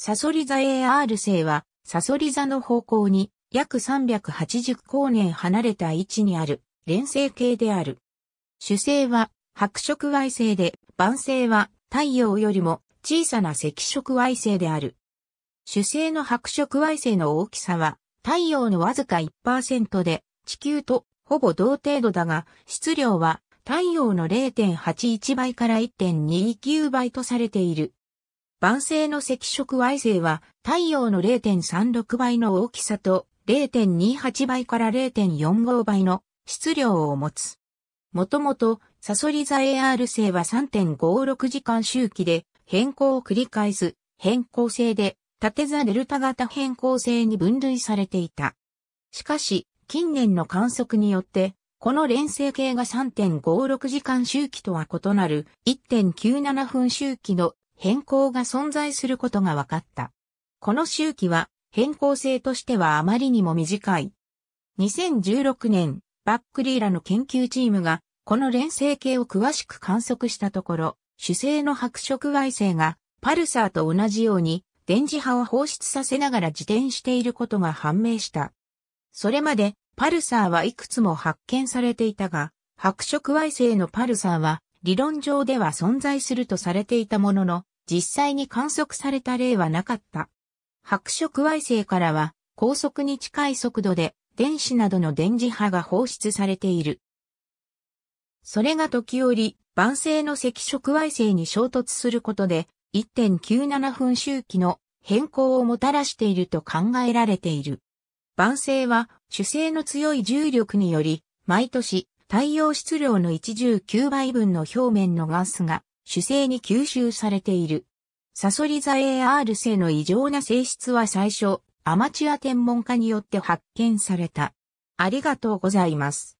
サソリ座 AR 星は、サソリ座の方向に約380光年離れた位置にある連星系である。主星は白色矮星で、晩星は太陽よりも小さな赤色矮星である。主星の白色矮星の大きさは太陽のわずか1%で地球とほぼ同程度だが質量は太陽の0.81倍から1.29倍とされている。晩星の赤色矮星は太陽の0.36倍の大きさと0.28倍から0.45倍の質量を持つ。もともとサソリ座 AR 星は3.56時間周期で変更を繰り返す変更性で縦座デルタ型変更性に分類されていた。しかし、近年の観測によって、この連星系が3.56時間周期とは異なる1.97分周期の変更が存在することが分かった。この周期は変更性としてはあまりにも短い。2016年、バックリーラの研究チームがこの連星系を詳しく観測したところ、主星の白色矮星がパルサーと同じように電磁波を放出させながら自転していることが判明した。それまでパルサーはいくつも発見されていたが、白色矮星のパルサーは理論上では存在するとされていたものの、実際に観測された例はなかった。白色矮星からは高速に近い速度で電子などの電磁波が放出されている。それが時折、晩星の赤色矮星に衝突することで1.97分周期の変更をもたらしていると考えられている。晩星は主星の強い重力により毎年太陽質量の119倍分の表面のガスが主星に吸収されている。サソリ座 AR 星の異常な性質は最初、アマチュア天文家によって発見された。ありがとうございます。